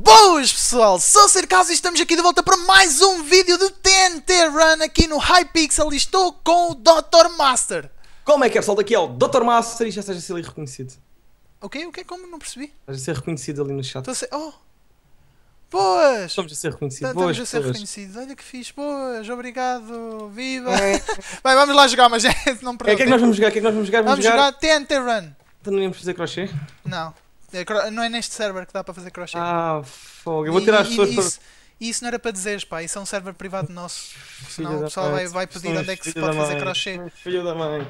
Boas pessoal, sou Cercaso e estamos aqui de volta para mais um vídeo do TNT Run aqui no Hypixel e estou com o Dr. Master. Como é que é pessoal? Daqui é o Dr. Master e já seja a assim ser ali reconhecido. O que O quê? Como? Não percebi. Estás a ser reconhecido ali no chat. Estou a ser... Oh, Boas! Estamos a ser reconhecidos. Tá, estamos boas, a ser boas. reconhecidos. Olha que fixe, boas, obrigado, viva! É. Bem, vamos lá jogar, mas é, não me é, O que é que nós vamos jogar? O que é que nós vamos jogar? Vamos, vamos jogar... TNT Run. Então não íamos fazer crochê? Não. É não é neste server que dá para fazer crochê. Ah, fogo. Eu vou tirar e, as pessoas isso, para... isso não era para dizeres, pá. Isso é um server privado nosso. Senão o pessoal vai, vai pedir onde é que se pode fazer crochê. Filho da mãe.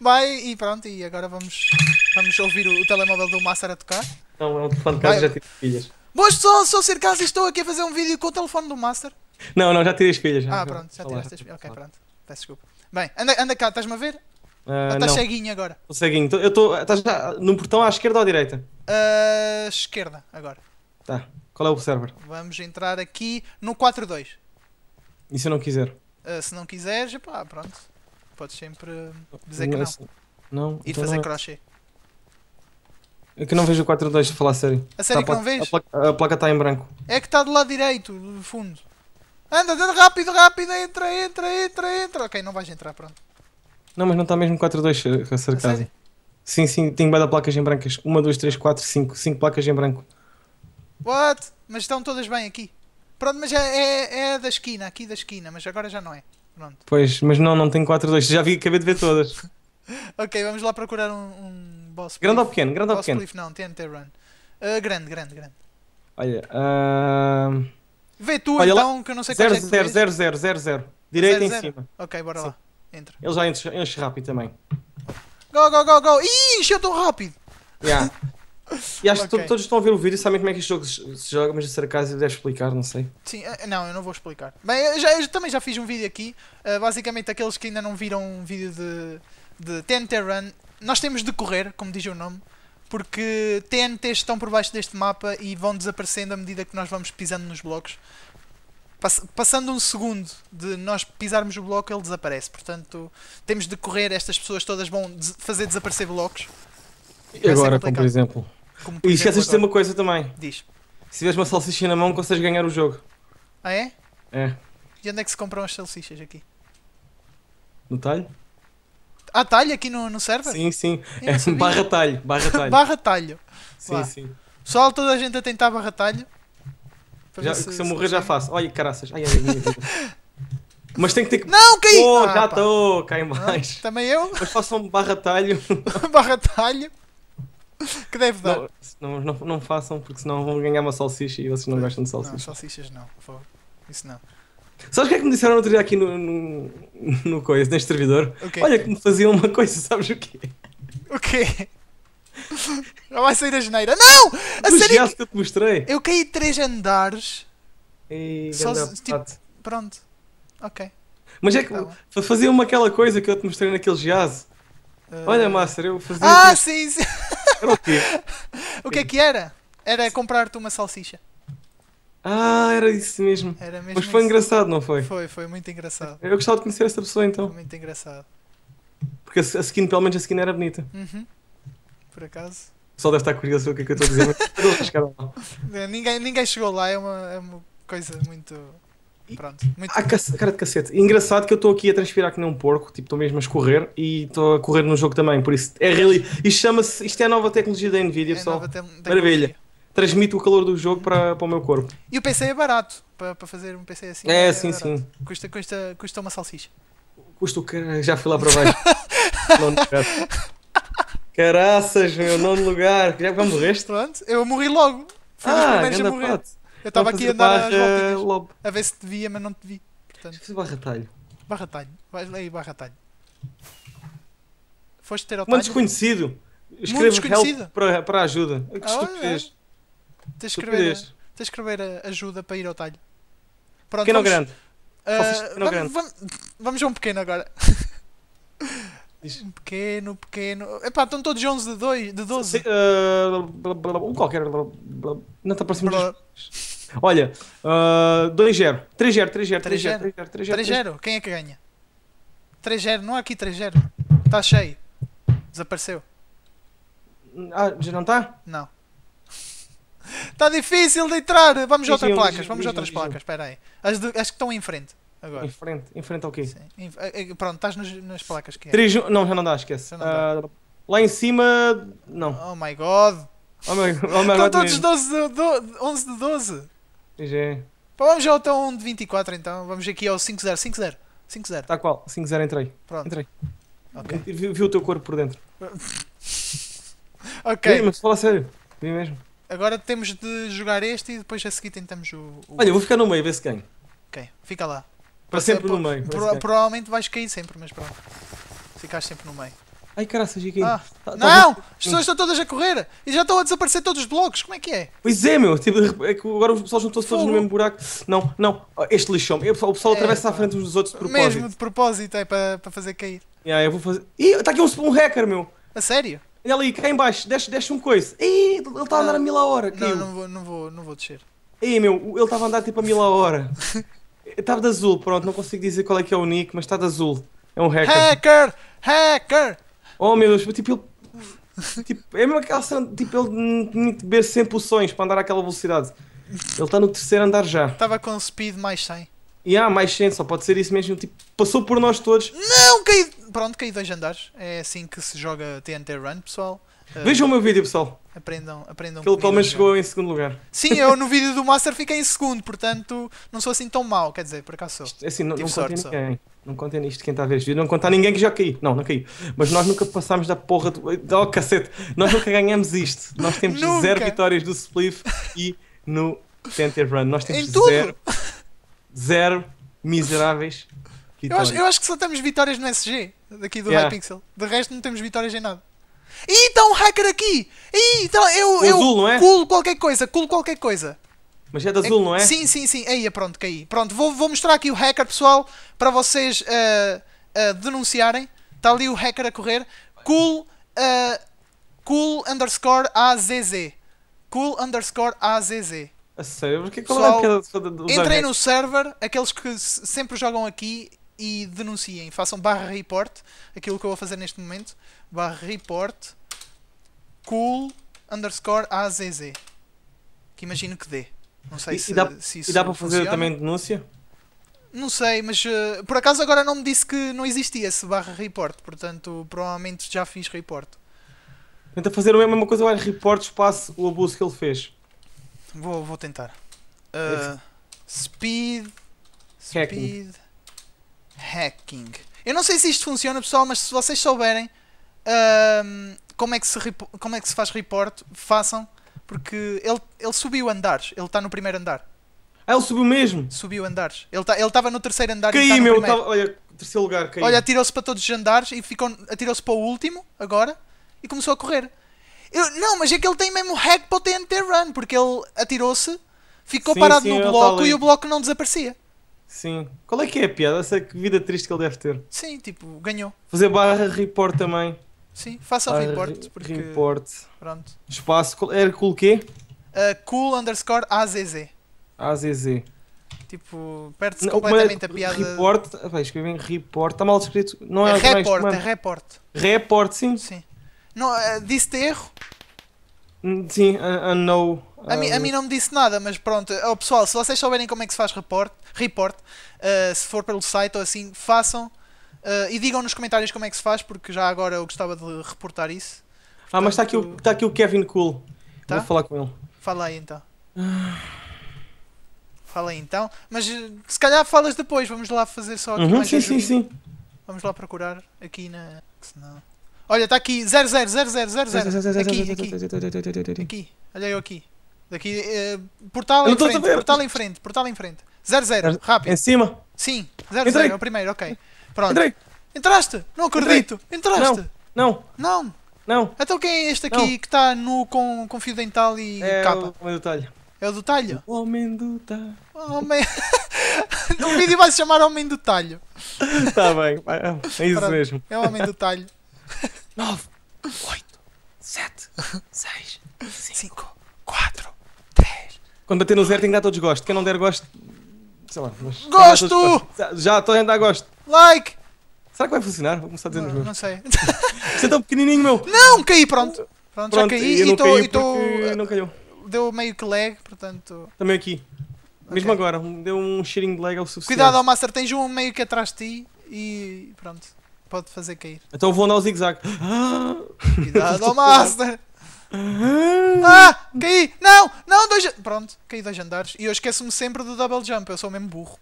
Vai e pronto, e agora vamos, vamos ouvir o, o telemóvel do Master a tocar. Não, é um telefone de casa já tive filhas. Boas pessoal, sou o Circas e estou aqui a fazer um vídeo com o telefone do Master. Não, não, já tirei as pilhas. Já. Ah, pronto, já tiraste as pilhas. Ok, pronto. Peço desculpa. Bem, anda, anda cá, estás-me a ver? Uh, estás ceguinho agora? Estou ceguinho. Eu estou. Estás num portão à esquerda ou à direita? Uh, esquerda, agora. Tá. Qual é o server? Vamos entrar aqui no 4-2. E se eu não quiser? Uh, se não quiseres, pá, pronto. Podes sempre dizer não, que não. Não. E então fazer não é. crochê. É que não vejo o 4-2 a falar a sério. A sério tá, que não vejo? A placa está em branco. É que está do lado direito, do fundo. Anda, anda rápido, rápido, entra, entra, entra, entra. Ok, não vais entrar, pronto. Não, mas não está mesmo 4-2 eh, a Sim, sim, tenho bada placas em brancas. 1, 2, 3, 4, 5. 5 placas em branco. What? Mas estão todas bem aqui. Pronto, mas é, é, é, da esquina, aqui da esquina, mas agora já não é. Pronto. Pois, mas não, não tem 4-2. Já vi, acabei de ver todas. ok, vamos lá procurar um... um... Boss grande ou pequeno? Grande ou pequeno? Cliff, não, TNT Run. Uh, grande, grande, grande. Olha, uh... Vê tu Olha então, lá. que eu não sei é zero, qual é que zero, zero, zero, zero, Direita zero, em zero. cima. Ok, bora Sim. lá. Entra. Ele já enche, enche, rápido também. Go, go, go, go! Ih, encheu tão rápido! Yeah. E acho okay. que todos estão a ver o vídeo e sabem como é que este jogo se joga, mas se acaso eu explicar, não sei. Sim, eh, não, eu não vou explicar. Bem, eu, já, eu também já fiz um vídeo aqui, uh, basicamente aqueles que ainda não viram um vídeo de, de TNT Run, nós temos de correr, como diz o nome, porque TNTs estão por baixo deste mapa e vão desaparecendo à medida que nós vamos pisando nos blocos. Passando um segundo de nós pisarmos o bloco, ele desaparece. Portanto, temos de correr, estas pessoas todas vão fazer desaparecer blocos. E agora, como por exemplo. Como por e esqueces de dizer uma coisa também. Diz. Se tiveres uma salsicha na mão, consegues ganhar o jogo. Ah é? É. E onde é que se compram as salsichas aqui? No talho? Há talho aqui no, no server? Sim, sim. É, barra talho. Barra talho. barra talho. Sim, Lá. sim. Pessoal, toda a gente a tentar barra talho. Já, se, se eu morrer, já faço. Olha, caraças. Ai, ai, Mas tem que ter que. Não, caí! Oh, ah, já estou, cai mais também eu? Mas façam um barra talho. Que deve dar. Não, não, não, façam, porque senão vão ganhar uma salsicha e vocês não gostam de salsichas Não, salsichas não, por favor. Isso não. Sabes o que é que me disseram outro dia aqui no, no, no coisa, neste servidor? Okay. Olha que me faziam uma coisa, sabes o quê? O quê? Não vai sair a janeira. Não! A Do série... que eu te mostrei. Eu caí três andares. E só se, tipo, pronto. Ok. Mas é que tá faziam-me aquela coisa que eu te mostrei naquele jazz. Uh... Olha, Master, eu fazia. Ah, sim, sim! Era o quê? o que é que era? Era comprar-te uma salsicha. Ah, era isso mesmo. Era mesmo Mas foi isso. engraçado, não foi? Foi, foi muito engraçado. Eu gostava de conhecer essa pessoa então. Foi muito engraçado. Porque a skin, pelo menos a skin era bonita. Uhum. Por acaso. Só deve estar curioso o que, é que eu estou a dizer. Mas... ninguém, ninguém chegou lá, é uma, é uma coisa muito. Pronto, muito... Ah, cara de cacete. Engraçado que eu estou aqui a transpirar que nem um porco, tipo, estou mesmo a escorrer e estou a correr no jogo também, por isso é really. Isto chama-se. Isto é a nova tecnologia da Nvidia, é pessoal. Maravilha transmite o calor do jogo para, para o meu corpo. E o PC é barato para, para fazer um PC assim. É, é sim, barato. sim. Custa, custa, custa uma salsicha. Custa o que já fui lá para baixo. não, Caraças, meu, nono lugar. Já morreste? Pronto, eu morri logo. Fui ah, a morrer. Pato. Eu estava aqui a andar às a ver se te via, mas não te vi. Portanto... barra talho. Barra talho. Vais aí, barra talho. Foste ter ao talho? Um desconhecido. escreve help para, para ajuda. Que ah, é? estupidez. Tens de escrever, escrever ajuda para ir ao talho. Pronto, pequeno vamos, grande? Uh, pequeno vamos, grande? Vamos, a um pequeno agora. Um pequeno, pequeno. Epá, estão todos 11 de, dois de 12. Uh, um uh, qualquer. Não está para cima Olha, uh, 2-0. 3-0, 3-0, 3-0, 3-0. 3-0, quem é que ganha? 3-0, não há aqui 3-0. Está cheio. Desapareceu. Ah, já não está? Não. Está difícil de entrar. Vamos a outras placas. Vamos a outras placas. Espera aí. As, de, as que estão em frente. Agora. Em frente. Em frente ao quê? Sim. Eh, eh, pronto, estás nas, nas placas. Que é. Três, não, já não dá. Esquece. Não dá. Uh, lá em cima. Não. Oh my god. Oh my, oh my Estão todos 12 de, 12, 11 é. de 12. GG. Vamos ao tão 1 de 24 então. Vamos aqui ao 5-0. 5-0. 5-0. Está qual? 5-0 entrei. Pronto. Entrei. Okay. Vi, vi, o teu corpo por dentro. ok. Ei, mas fala sério. Vi mesmo. Agora temos de jogar este e depois a seguir tentamos o. o... Olha, eu vou ficar no meio, ver se ganho. Ok, fica lá. Para sempre no meio. Pro, provavelmente vais cair sempre, mas pronto. Ficas sempre no meio. Ai caraças, aqui. Ah. Tá, tá-, tá não! Tá... As pessoas estão todas a correr e já estão a desaparecer todos os blocos, como é que é? Pois é, meu, tipo, é que agora o pessoal juntou-se todos no mesmo buraco. Não, não, este lixão. O pessoal é, atravessa à frente uns dos outros de propósito. Mesmo de propósito, é para, para fazer cair. Yeah, eu vou fazer. Ih, está aqui um, um hacker, meu! A sério? Olha ali, cá em baixo, desce, desce um coisa. Ih, ele está a andar a ah, mil a hora. Não, não vou, não vou, não vou descer. Ei meu, ele estava a andar tipo a mil a hora. Estava de azul, pronto, não consigo dizer qual é que é o nick, mas está de azul. É um hacker. Hacker! Hacker! Oh meu Deus, tipo, ele. Tipo, é mesmo aquela cena, tipo, ele tinha de beber 100 poções para andar àquela velocidade. Ele está no terceiro andar já. Estava com speed mais 100 e há mais gente, só pode ser isso mesmo. Tipo, passou por nós todos. Não, caí. Pronto, caí dois andares. É assim que se joga TNT Run, pessoal. Ah, Vejam uh, o meu vídeo, pessoal. Aprendam, aprendam. Ele pelo menos chegou em segundo lugar. Sim, eu no vídeo do Master fiquei em segundo, portanto não sou assim tão mau, quer dizer, por acaso sou. É assim, não, tipo não sorte, ninguém. Só. Não contem isto quem está a ver este vídeo. Não contar ninguém que já caí. Não, não caí. Mas nós nunca passámos da porra do. Oh, cacete. Nós nunca ganhamos isto. Nós temos zero vitórias do Spliff e no tnt Run. Nós temos em zero. Tudo zero miseráveis. Eu acho, eu acho, que só temos vitórias no SG daqui do yeah. Hypixel. De resto, não temos vitórias em nada. Ih, está um hacker aqui! Ih, então eu, eu azul, não é? culo qualquer coisa, culo qualquer coisa. Mas é de azul, é, não é? Sim, sim, sim. Aí, é pronto, caí. Pronto, vou, vou mostrar aqui o hacker, pessoal, para vocês uh, uh, denunciarem. Está ali o hacker a correr. Cool, uh, cool underscore AZZ. Cool underscore AZZ. A sério? Porque qual é Pessoal, é a piada de no server, aqueles que sempre jogam aqui e denunciem. Façam barra report, aquilo que eu vou fazer neste momento. Barra report cool underscore azz. Que imagino que dê. Não sei e, se, e dá, se isso. E dá para fazer funciona. também denúncia? Não sei, mas uh, por acaso agora não me disse que não existia esse barra report, portanto provavelmente já fiz report. Tenta fazer a mesma coisa, o report espaço o abuso que ele fez. Vou, vou tentar. Uh, ah, speed. Speed. Hacking. hacking. Eu não sei se isto funciona, pessoal, mas se vocês souberem uh, como, é que se, como é que se faz report, façam. Porque ele, ele subiu andares. Ele está no primeiro andar. Ah, ele subiu mesmo? Subiu andares. Ele tá, estava no terceiro andar caí, e tá meu, olha, terceiro lugar, caí. Olha, atirou-se para todos os andares e ficou, atirou-se para o último, agora, e começou a correr. Eu, não, mas é que ele tem mesmo hack para o TNT Run, porque ele atirou-se, ficou sim, parado sim, no tá bloco e o bloco não desaparecia. Sim. Qual é que é a piada? Essa vida triste que ele deve ter. Sim, tipo, ganhou. Fazer barra report também. Sim, faça barra, report. Porque... Report. Pronto. Espaço, era cool quê? Uh, cool underscore AZZ. AZZ. Tipo, perde-se completamente a piada. Report, vai, escrevem report, está mal escrito. Não é, é report, é report. Report, sim. Sim. Não, eh, disse-te erro? Hum, sim, a, a no. A, a, mim, a mim não me disse nada, mas pronto. Oh, pessoal, se vocês souberem como é que se faz report, report uh, se for pelo site ou assim, façam. Uh, e digam nos comentários como é que se faz, porque já agora eu gostava de reportar isso. Portanto, ah, mas está aqui, o, tá aqui o Kevin Cool. Tá? Vou falar com ele. Fala aí então. Ah. Fala aí então. Mas se calhar falas depois, vamos lá fazer só aqui uhum, mais Sim, sim, sim. Vamos lá procurar aqui na. Senão... Olha, está aqui. 0, Aqui, aqui. Aqui. Olha eu aqui. Daqui. Eh, portal, em frente, portal em frente. Portal em frente. 00. Rápido. Em cima? Sim. 00. É o primeiro, ok. Pronto. Entrei. Entraste? Não acredito. Entraste? Não. Não. não. Então quem é este aqui que está no com, com fio dental e é capa? O homem do talho. É o do talho? homem do talho. Homem... o vídeo vai se chamar Homem do Talho. Está bem, é isso Pronto. mesmo. É o Homem do Talho. 9, 8, 7, 6, 5, 4, 3. Quando bater no zero tem que dar todos gosto. Quem não der gosto. Sei lá. mas- Gosto! Já estou a dar gosto. Like! Será que vai funcionar? Vou começar a dizer nos Não, meus. não sei. Você é tão pequenininho, meu. não, caí, pronto. Pronto, já Pronto, caí eu e não caí não caiu. Deu meio que lag, portanto. Também aqui. Mesmo agora, deu um cheirinho de lag ao é suficiente. Cuidado Master, tens um meio que atrás de ti e pronto pode fazer cair. Então vou andar o zig-zag. Cuidado ao Master! Ah! ah! Caí! Não! Não! Dois... Pronto, caí dois andares. E eu esqueço-me sempre do double jump, eu sou mesmo burro.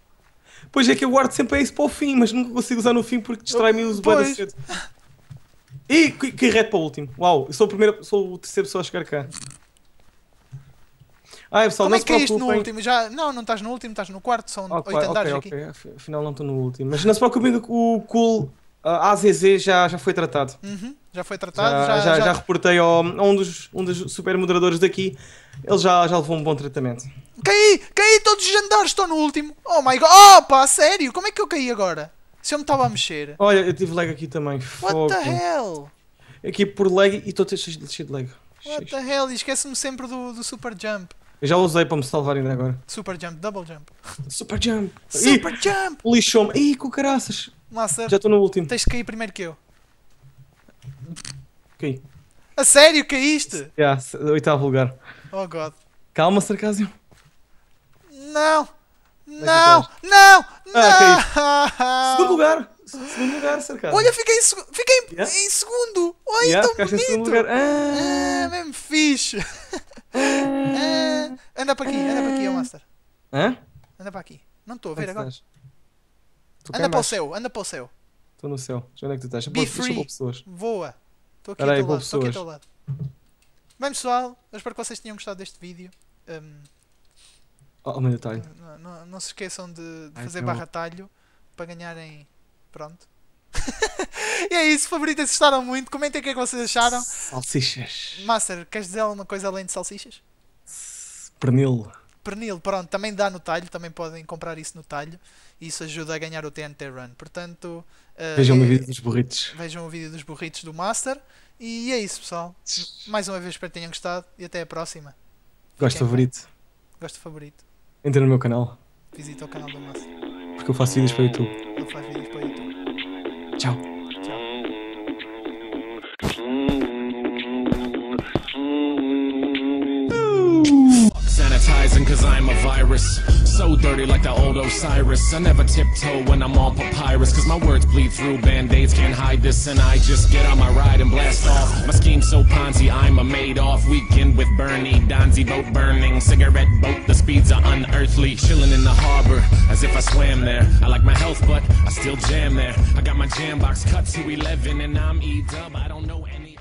Pois é que eu guardo sempre isso para o fim, mas nunca consigo usar no fim porque distrai-me os pois. cedo. E que reto para o último. Uau, eu sou, a primeira, sou o terceiro pessoa a chegar cá. Ai, ah, é, pessoal, Como é que caíste no último? Já... Não, não estás no último, estás no quarto, são oh, oito okay, andares okay, aqui. Afinal não estou no último. Mas não se preocupem que o cool às AZZ já, já foi tratado. Uhum, já foi tratado? Já, já, já, já reportei ao, a um dos, um dos super moderadores daqui. Ele já, já levou um bom tratamento. Caí! Caí! Todos os jandares estão no último! Oh my god! opa A sério? Como é que eu caí agora? Se eu me estava a mexer. Olha, eu tive lag aqui também. What the hell? Aqui por lag e estou cheio de lag. What the hell? Esquece-me sempre do, do super jump. Eu já usei para me salvar ainda agora. Super jump, double jump. Super jump! Super Ih, jump! Lixou-me! Ih, com caraças! Massa. Já estou no último. Tens de cair primeiro que eu. Caí. A sério, caíste? Já, yeah, oitavo lugar. Oh god. Calma, sarcasmo. Não! Não! Não! Não! Ah, caí. Segundo lugar! Segundo lugar, sarcasmo. Olha, fiquei em, seg... fiquei em... Yeah. em segundo! Olha, yeah, tão bonito! Lugar. Ah. ah, mesmo fixe! Ah. Ah. Anda para aqui, anda para aqui, é o ah. Master. Hã? Anda para aqui. Não estou a ver agora. Estás? Tu anda para mais? o céu, anda para o céu. Estou no céu. Já onde é que tu estás? Be Boa, free. pessoas. Voa. Estou aqui, Peraí, ao teu lado. aqui lado. Bem pessoal, eu espero que vocês tenham gostado deste vídeo. Um, oh, oh, meu detalhe. Não, não, não se esqueçam de, de fazer barra talho para ganharem. Pronto. e é isso, favoritas gostaram muito. Comentem o que é que vocês acharam. Salsichas. Master, queres dizer alguma coisa além de salsichas? Pernil pernil, pronto, também dá no talho, também podem comprar isso no talho. Isso ajuda a ganhar o TNT Run. Portanto, uh, vejam é, o vídeo dos burritos. Vejam o vídeo dos burritos do Master. E é isso, pessoal. Mais uma vez espero que tenham gostado e até a próxima. Gosto favorito. Gosto favorito. Entra no meu canal. Visita o canal do Master. Porque eu faço vídeos para o YouTube. Ele faz vídeos para o YouTube. Tchau. cause I'm a virus So dirty like the old Osiris I never tiptoe when I'm on papyrus Cause my words bleed through, band-aids can't hide this And I just get on my ride and blast off My scheme's so Ponzi, I'm a made-off Weekend with Bernie, Donzi boat burning Cigarette boat, the speeds are unearthly Chilling in the harbor, as if I swam there I like my health, but I still jam there I got my jam box cut to 11 and I'm E-dub I don't know any...